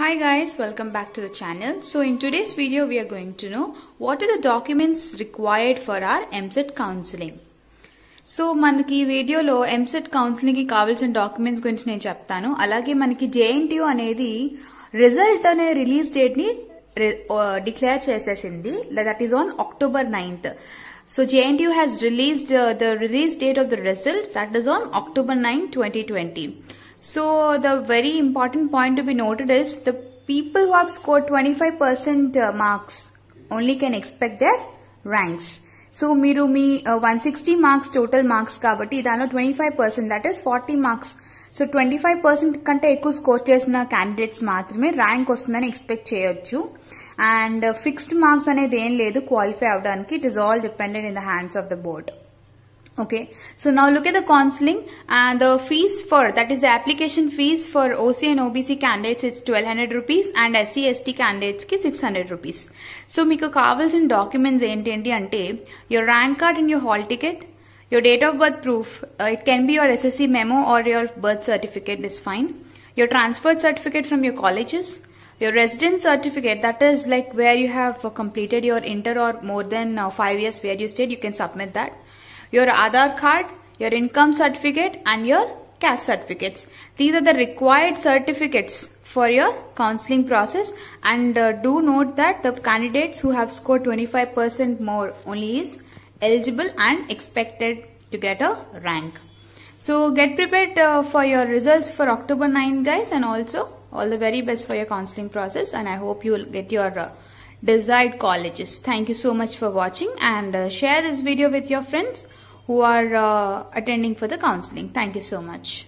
Hi guys, welcome back to the channel. So in today's video, we are going to know what are the documents required for our MSET counseling. So మనకి వీడియోలో EAMCET counselling కి కావాల్సిన documents గురించి నేను చెప్తాను అలాగే మనకి JNTU అనేది రిజల్ట్ అనే రిలీజ్ డేట్ని డిక్లేర్ చేసేసింది that is on October ninth so JNTU has released the release date of the result that is on October nine twenty twenty So the very important point to be noted is the people who have scored 25% uh, marks only can expect their ranks. So మీరు మీ one sixty marks total marks కాబట్టి దానిలో twenty five percent that is forty marks so twenty five percent కంటే ఎక్కువ score చేసిన candidates మాత్రమే rank వస్తుందని expect చేయొచ్చు అండ్ ఫిక్స్డ్ మార్క్స్ అనేది ఏం లేదు క్వాలిఫై అవడానికి it is all dependent in the hands of the board Okay, so now look at the counseling and the fees for that is the application fees for OC and OBC candidates it's 1200 rupees and S C S T candidates ki 600 rupees. So మీకు కావాల్సిన documents ఏంటేంటి అంటే your rank card and your hall ticket, your date of birth proof uh, it can be your ssc memo or your birth certificate is fine your transfer certificate from your colleges your residence certificate that is like where you have completed your inter or more than uh, 5 years where you stayed you can submit that your Aadhaar card, your income certificate and your cash certificates. These are the required certificates for your counseling process and uh, do note that the candidates who have scored 25% more only is eligible and expected to get a rank. So get prepared uh, for your results for October 9th, guys and also all the very best for your counseling process and I hope you will get your uh, desired colleges. Thank you so much for watching and uh, share this video with your friends who are uh, attending for the counseling. Thank you so much.